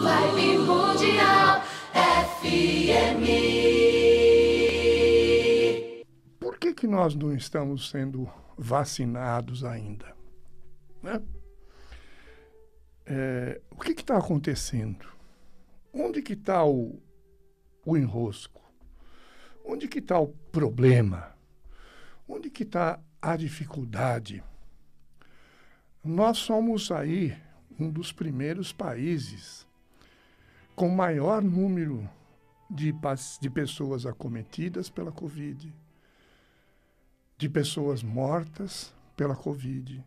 Live Mundial FM. Por que, que nós não estamos sendo vacinados ainda? Né? É, o que está acontecendo? Onde que está o, o enrosco? Onde que está o problema? Onde que está a dificuldade? Nós somos aí um dos primeiros países com maior número de, de pessoas acometidas pela Covid, de pessoas mortas pela Covid,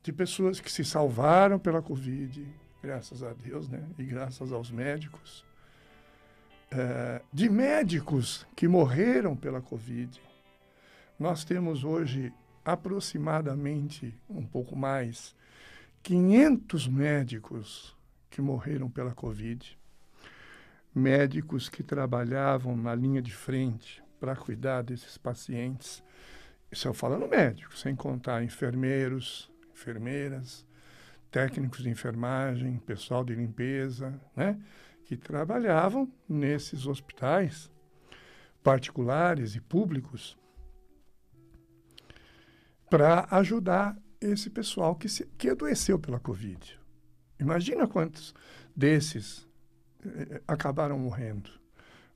de pessoas que se salvaram pela Covid, graças a Deus, né? E graças aos médicos. Eh, de médicos que morreram pela Covid. Nós temos hoje aproximadamente um pouco mais 500 médicos que morreram pela Covid, médicos que trabalhavam na linha de frente para cuidar desses pacientes. Isso eu falo no médico, sem contar enfermeiros, enfermeiras, técnicos de enfermagem, pessoal de limpeza, né? que trabalhavam nesses hospitais particulares e públicos para ajudar esse pessoal que, se, que adoeceu pela Covid. Imagina quantos desses eh, eh, acabaram morrendo.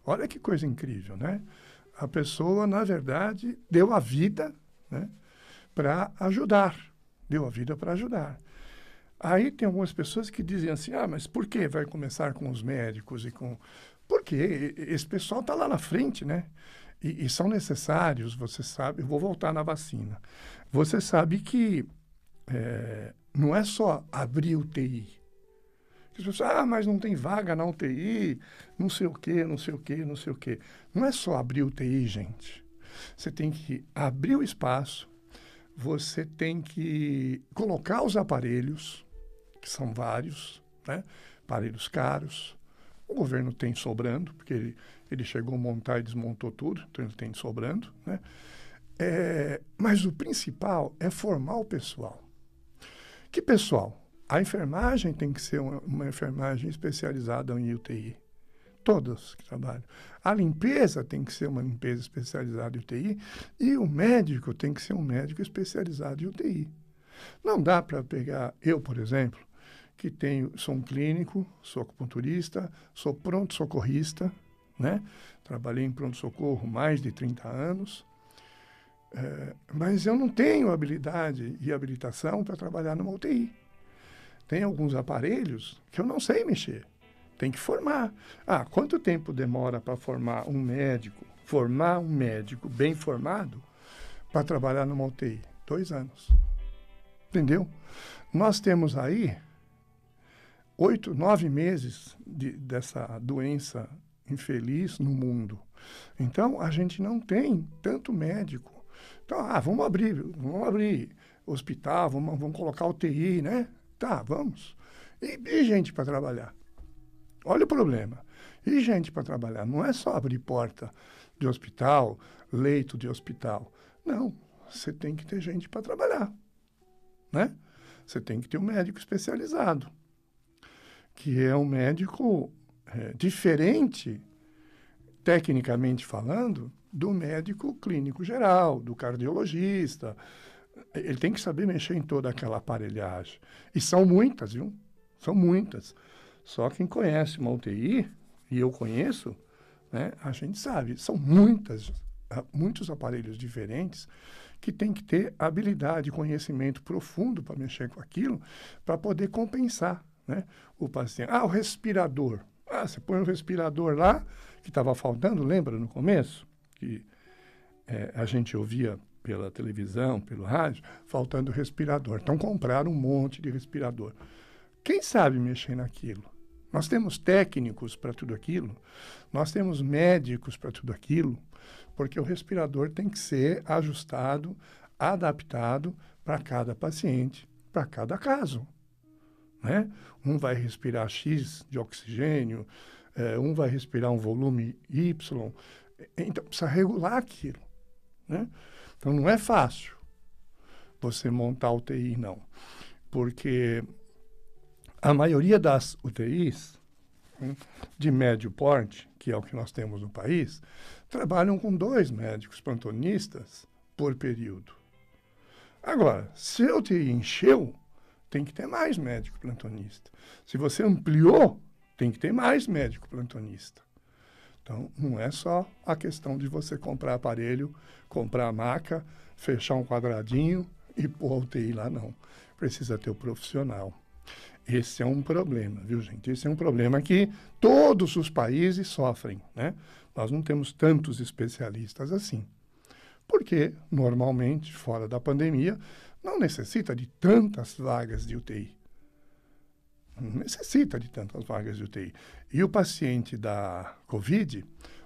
Olha que coisa incrível, né? A pessoa, na verdade, deu a vida né, para ajudar. Deu a vida para ajudar. Aí tem algumas pessoas que dizem assim: ah, mas por que vai começar com os médicos e com. Porque esse pessoal está lá na frente, né? E, e, são necessários, você sabe. Eu vou voltar na vacina. Você sabe que é, não é só abrir UTI. As pessoas, ah, mas não tem vaga na UTI, não sei o quê, não sei o quê, não sei o quê. Não é só abrir UTI, gente. Você tem que abrir o espaço, você tem que colocar os aparelhos, que são vários, né? aparelhos caros. O governo tem sobrando, porque ele, ele chegou a montar e desmontou tudo, então ele tem sobrando. Né? É, mas o principal é formar o pessoal. Que pessoal? A enfermagem tem que ser uma, uma enfermagem especializada em UTI. Todos que trabalham. A limpeza tem que ser uma limpeza especializada em UTI e o médico tem que ser um médico especializado em UTI. Não dá para pegar, eu, por exemplo, que tenho, sou um clínico, sou acupunturista, sou pronto-socorrista, né? Trabalhei em pronto-socorro mais de 30 anos. É, mas eu não tenho habilidade e habilitação para trabalhar numa UTI. Tem alguns aparelhos que eu não sei mexer. Tem que formar. Ah, quanto tempo demora para formar um médico? Formar um médico bem formado para trabalhar numa UTI? Dois anos. Entendeu? Nós temos aí oito, nove meses de, dessa doença infeliz no mundo. Então, a gente não tem tanto médico então, ah, vamos abrir, vamos abrir hospital, vamos, vamos colocar UTI, né? Tá, vamos. E, e gente para trabalhar. Olha o problema. E gente para trabalhar. Não é só abrir porta de hospital, leito de hospital. Não. Você tem que ter gente para trabalhar. Né? Você tem que ter um médico especializado, que é um médico é, diferente, tecnicamente falando, do médico clínico geral, do cardiologista. Ele tem que saber mexer em toda aquela aparelhagem. E são muitas, viu? São muitas. Só quem conhece uma UTI, e eu conheço, né, a gente sabe, são muitas, ah, muitos aparelhos diferentes que tem que ter habilidade, conhecimento profundo para mexer com aquilo, para poder compensar né, o paciente. Ah, o respirador. Ah, você põe o um respirador lá, que estava faltando, lembra no começo? que é, a gente ouvia pela televisão, pelo rádio, faltando respirador. Então compraram um monte de respirador. Quem sabe mexer naquilo? Nós temos técnicos para tudo aquilo, nós temos médicos para tudo aquilo, porque o respirador tem que ser ajustado, adaptado para cada paciente, para cada caso. Né? Um vai respirar X de oxigênio, é, um vai respirar um volume Y, então, precisa regular aquilo. Né? Então, não é fácil você montar UTI, não. Porque a maioria das UTIs né, de médio porte, que é o que nós temos no país, trabalham com dois médicos plantonistas por período. Agora, se a UTI encheu, tem que ter mais médico plantonista. Se você ampliou, tem que ter mais médico plantonista. Então, não é só a questão de você comprar aparelho, comprar maca, fechar um quadradinho e pôr a UTI lá, não. Precisa ter o profissional. Esse é um problema, viu, gente? Esse é um problema que todos os países sofrem, né? Nós não temos tantos especialistas assim. Porque, normalmente, fora da pandemia, não necessita de tantas vagas de UTI necessita de tantas vagas de UTI. E o paciente da Covid,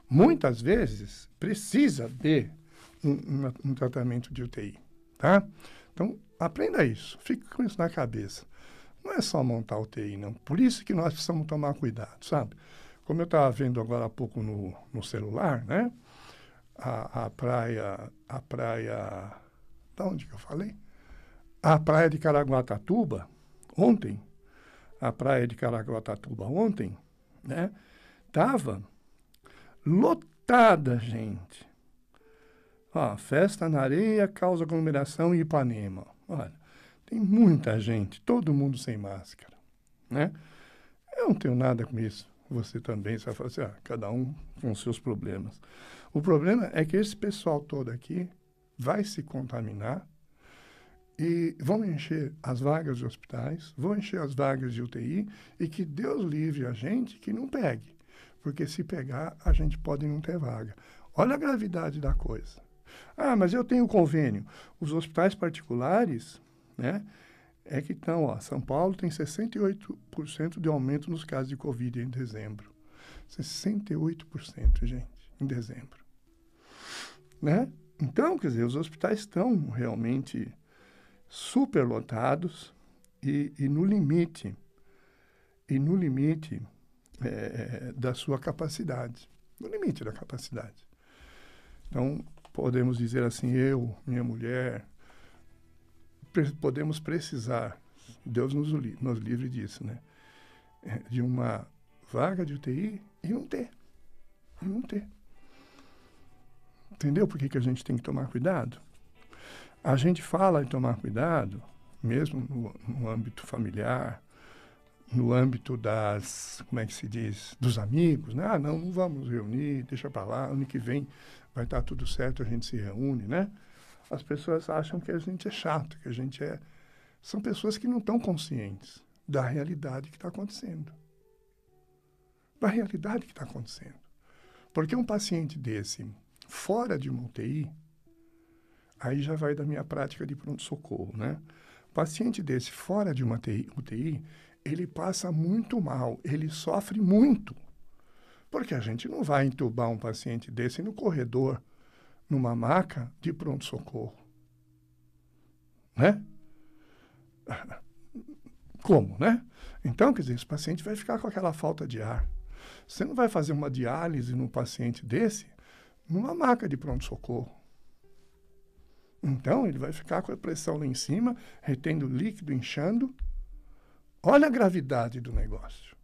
muitas vezes, precisa de um, um, um tratamento de UTI, tá? Então, aprenda isso, fique com isso na cabeça. Não é só montar UTI, não. Por isso que nós precisamos tomar cuidado, sabe? Como eu estava vendo agora há pouco no, no celular, né? A, a praia, a praia, de onde que eu falei? A praia de Caraguatatuba, ontem, a praia de Caraguatatuba ontem, né? Tava lotada, gente. Ó, festa na areia causa aglomeração em Ipanema. Olha, tem muita gente, todo mundo sem máscara, né? Eu não tenho nada com isso. Você também, você vai falar assim, ah, cada um com seus problemas. O problema é que esse pessoal todo aqui vai se contaminar e vão encher as vagas de hospitais, vão encher as vagas de UTI e que Deus livre a gente que não pegue, porque se pegar, a gente pode não ter vaga. Olha a gravidade da coisa. Ah, mas eu tenho convênio. Os hospitais particulares, né, é que estão, ó, São Paulo tem 68% de aumento nos casos de Covid em dezembro. 68%, gente, em dezembro. Né? Então, quer dizer, os hospitais estão realmente superlotados e, e no limite, e no limite é, da sua capacidade, no limite da capacidade. Então, podemos dizer assim, eu, minha mulher, pre podemos precisar, Deus nos, li nos livre disso, né? Eh, de uma vaga de UTI e não ter. E não ter. Entendeu por que, que a gente tem que tomar cuidado? A gente fala em tomar cuidado, mesmo no, no âmbito familiar, no âmbito das, como é que se diz, dos amigos, né? Ah, não, não vamos reunir, deixa para lá, ano que vem vai estar tá tudo certo, a gente se reúne, né? As pessoas acham que a gente é chato, que a gente é... São pessoas que não estão conscientes da realidade que está acontecendo. Da realidade que está acontecendo. Porque um paciente desse, fora de uma UTI, Aí já vai da minha prática de pronto-socorro, né? Paciente desse fora de uma TI, UTI, ele passa muito mal, ele sofre muito. Porque a gente não vai entubar um paciente desse no corredor, numa maca de pronto-socorro. Né? Como, né? Então, quer dizer, esse paciente vai ficar com aquela falta de ar. Você não vai fazer uma diálise num paciente desse numa maca de pronto-socorro. Então, ele vai ficar com a pressão lá em cima, retendo líquido, inchando. Olha a gravidade do negócio.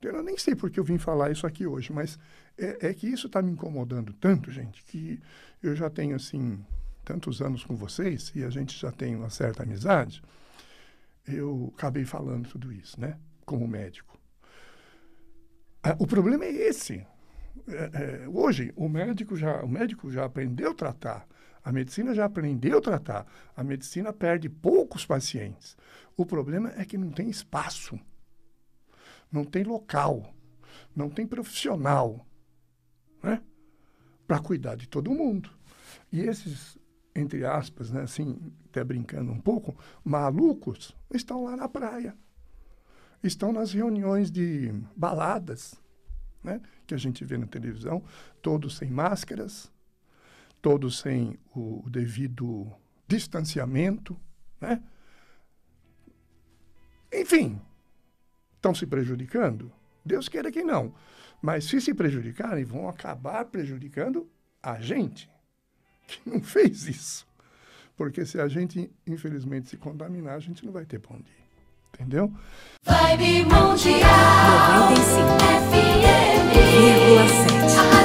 Eu nem sei porque eu vim falar isso aqui hoje, mas é, é que isso está me incomodando tanto, gente, que eu já tenho, assim, tantos anos com vocês e a gente já tem uma certa amizade. Eu acabei falando tudo isso, né? Como médico. Ah, o problema é esse. É, é, hoje o médico já o médico já aprendeu a tratar, a medicina já aprendeu a tratar, a medicina perde poucos pacientes. O problema é que não tem espaço, não tem local, não tem profissional, né, para cuidar de todo mundo. E esses entre aspas, né, assim, até brincando um pouco, malucos estão lá na praia, estão nas reuniões de baladas né? que a gente vê na televisão, todos sem máscaras, todos sem o devido distanciamento, né? Enfim, estão se prejudicando? Deus queira que não. Mas se se prejudicarem, vão acabar prejudicando a gente, que não fez isso. Porque se a gente, infelizmente, se contaminar, a gente não vai ter bom dia. Entendeu? Vibe Mundial 95 FM 7.